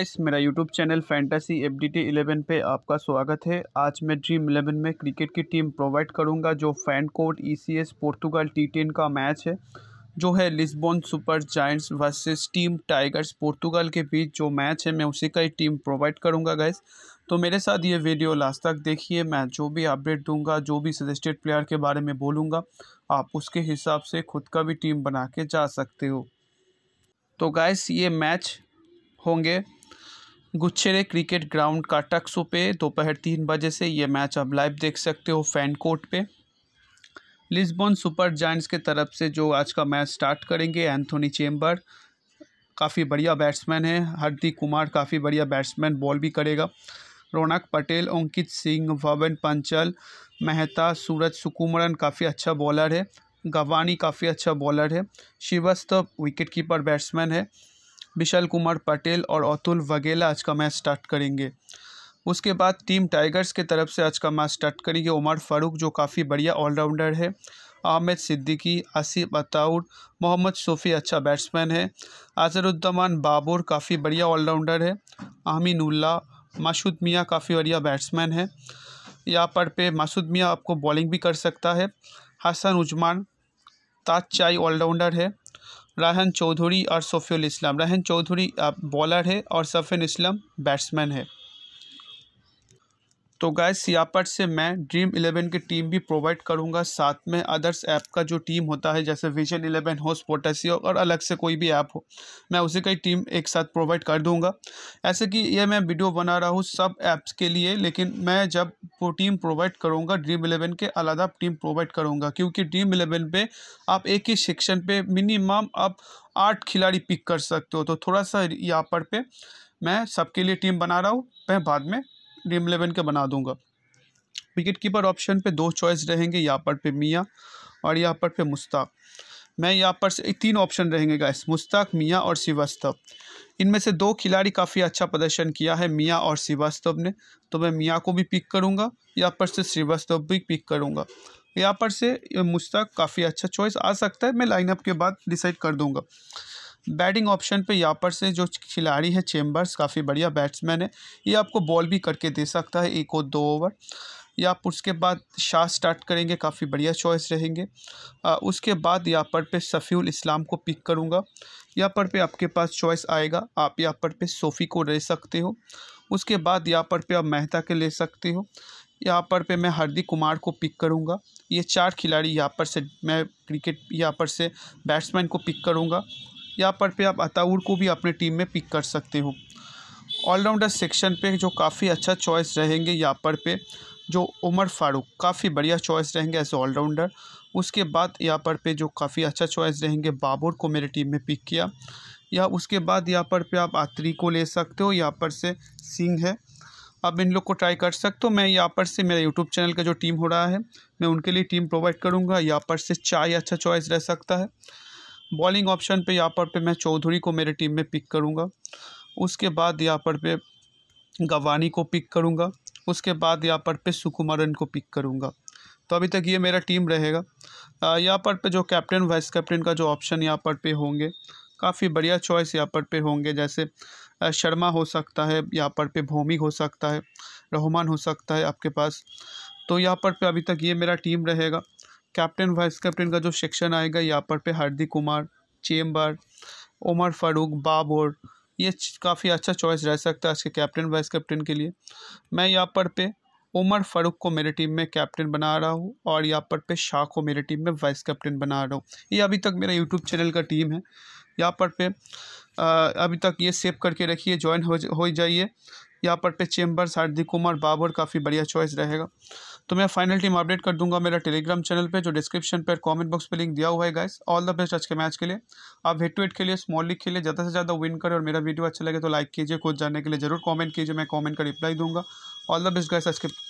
इस मेरा YouTube channel fantasy F D T eleven पे आपका स्वागत है आज मैं ड्रीम इलेवन में क्रिकेट की टीम प्रोवाइड करूंगा जो FanCode E C S Portugal T ten का मैच है जो है Lisbon super giants versus team tigers Portugal के बीच जो मैच है मैं उसी का ही टीम प्रोवाइड करूंगा गैस तो मेरे साथ ये वीडियो लास्ट तक देखिए मैं जो भी अपडेट दूंगा जो भी सजेस्टेड प्लेयर के बारे में बोलूँगा आप उसके हिसाब से खुद का भी टीम बना के जा सकते हो तो गैस ये मैच होंगे गुच्छेरे क्रिकेट ग्राउंड का टक्सो पे दोपहर तीन बजे से ये मैच आप लाइव देख सकते हो फैन कोर्ट पे लिस्बन सुपर जाइंट्स के तरफ से जो आज का मैच स्टार्ट करेंगे एंथोनी चेम्बर काफ़ी बढ़िया बैट्समैन है हरदीप कुमार काफ़ी बढ़िया बैट्समैन बॉल भी करेगा रौनक पटेल अंकित सिंह भवन पंचल मेहता सूरज सुकुमरन काफ़ी अच्छा बॉलर है गवानी काफ़ी अच्छा बॉलर है श्रीवास्तव विकेट कीपर बैट्समैन है विशाल कुमार पटेल और अतुल वगेला आज का मैच स्टार्ट करेंगे उसके बाद टीम टाइगर्स के तरफ से आज का मैच स्टार्ट करेंगे उमर फारूक जो काफ़ी बढ़िया ऑलराउंडर है आमिर सिद्दीकी आसिफ अताउर मोहम्मद सोफ़ी अच्छा बैट्समैन है अजहरुद्दमान बाबुर काफ़ी बढ़िया ऑलराउंडर है आमीनुल्ला मासूद मियाँ काफ़ी बढ़िया बैट्समैन है यहाँ पर पे मासूद मियाँ आपको बॉलिंग भी कर सकता है हसन उजमान ताज चाई ऑलराउंडर है रहन चौधरी और सफी इस्लाम रहन चौधरी बॉलर है और सफी इस्लाम बैट्समैन है तो गैस यहाँ पर से मैं ड्रीम इलेवन की टीम भी प्रोवाइड करूँगा साथ में अदर्स ऐप का जो टीम होता है जैसे विजन इलेवन हो स्पोटासी हो e और अलग से कोई भी ऐप हो मैं उसी का ही टीम एक साथ प्रोवाइड कर दूँगा ऐसे कि यह मैं वीडियो बना रहा हूँ सब ऐप्स के लिए लेकिन मैं जब वो टीम प्रोवाइड करूँगा ड्रीम इलेवन के अलादा टीम प्रोवाइड करूँगा क्योंकि ड्रीम इलेवन पर आप एक ही सेक्शन पर मिनिमम आप आठ खिलाड़ी पिक कर सकते हो तो थोड़ा सा यहाँ पर पे मैं सबके लिए टीम बना रहा हूँ मैं बाद में ड्रीम इलेवन का बना दूंगा विकेट कीपर ऑप्शन पे दो चॉइस रहेंगे यहाँ पर पे मियाँ और यहाँ पर पे मुश्ताक मैं यहाँ पर से तीन ऑप्शन रहेंगे गाइस मुश्ताक मियाँ और श्रीवास्तव इनमें से दो खिलाड़ी काफ़ी अच्छा प्रदर्शन किया है मियाँ और श्रीवास्तव ने तो मैं मियाँ को भी पिक करूँगा यहाँ पर से श्रीवास्तव भी पिक करूँगा यहाँ पर से मुश्ताक काफ़ी अच्छा चॉइस आ सकता है मैं लाइनअप के बाद डिसाइड कर दूँगा बैटिंग ऑप्शन पे यहाँ पर से जो खिलाड़ी है चेम्बर्स काफ़ी बढ़िया बैट्समैन है ये आपको बॉल भी करके दे सकता है एक और दो ओवर या आप उसके बाद शाह स्टार्ट करेंगे काफ़ी बढ़िया चॉइस रहेंगे आ, उसके बाद यहाँ पर पे सफ़ी इस्लाम को पिक करूँगा यहाँ पर पे आपके पास चॉइस आएगा आप यहाँ पर पे सोफ़ी को ले सकते हो उसके बाद यहाँ पर पे आप मेहता के ले सकते हो यहाँ पर पे मैं हार्दिक कुमार को पिक करूँगा ये चार खिलाड़ी यहाँ पर से मैं क्रिकेट यहाँ पर से बैट्समैन को पिक करूँगा यहाँ पर पे आप अताउर को भी अपने टीम में पिक कर सकते हो ऑलराउंडर सेक्शन पे जो काफ़ी अच्छा चॉइस रहेंगे यहाँ पर पे जो उमर फारूक काफ़ी बढ़िया चॉइस रहेंगे एज ऑलराउंडर उसके बाद यहाँ पर पे जो काफ़ी अच्छा चॉइस रहेंगे बाबर को मेरे टीम में पिक किया या उसके बाद यहाँ पर पे आप आत्री को ले सकते हो यहाँ पर से सिंह है आप इन लोग को ट्राई कर सकते हो मैं यहाँ पर से मेरा यूट्यूब चैनल का जो टीम हो रहा है मैं उनके लिए टीम प्रोवाइड करूँगा यहाँ पर से चाय अच्छा चॉइस रह सकता है बॉलिंग ऑप्शन पे यहाँ पर पे मैं चौधरी को मेरे टीम में पिक करूँगा उसके बाद यहाँ पर पे गवानी को पिक करूँगा उसके बाद यहाँ पर पे सुकुमारन को पिक करूँगा तो अभी तक ये मेरा टीम रहेगा यहाँ पर पे जो कैप्टन वाइस कैप्टन का जो ऑप्शन यहाँ पर पे होंगे काफ़ी बढ़िया चॉइस यहाँ पर पे होंगे जैसे शर्मा हो सकता है यहाँ पर पे भूमि हो सकता है रहमान हो सकता है आपके पास तो यहाँ पर पे अभी तक ये मेरा टीम रहेगा कैप्टन वाइस कैप्टन का जो सेक्शन आएगा यहाँ पर पे हार्दिक कुमार चेम्बर उमर फारूक बाबर ये काफ़ी अच्छा चॉइस रह सकता है आज के कैप्टन वाइस कैप्टन के लिए मैं यहाँ पर पे उमर फारूक को मेरे टीम में कैप्टन बना रहा हूँ और यहाँ पर पे शाह को मेरे टीम में वाइस कैप्टन बना रहा हूँ ये अभी तक मेरा यूट्यूब चैनल का टीम है यहाँ पर पे आ, अभी तक ये सेव करके रखिए ज्वाइन हो हो जाइए यहाँ पर पे चेंबर शारदी कुमार बाबर काफ़ी बढ़िया चॉइस रहेगा तो मैं फाइनल टीम अपडेट कर दूंगा मेरा टेलीग्राम चैनल पे जो डिस्क्रिप्शन पर कमेंट बॉक्स पे लिंक दिया हुआ है गाइस ऑल द बेस्ट आज के मैच के लिए आप हेड टू हेड के लिए स्मॉल लीग के लिए ज़्यादा से ज़्यादा विन करें और मेरा वीडियो अच्छा लगे तो लाइक कीजिए खुद जानने के लिए जरूर कॉमेंट कीजिए मैं कॉमेंट का रिप्लाई दूंगा ऑल द बेस्ट गाइस आज के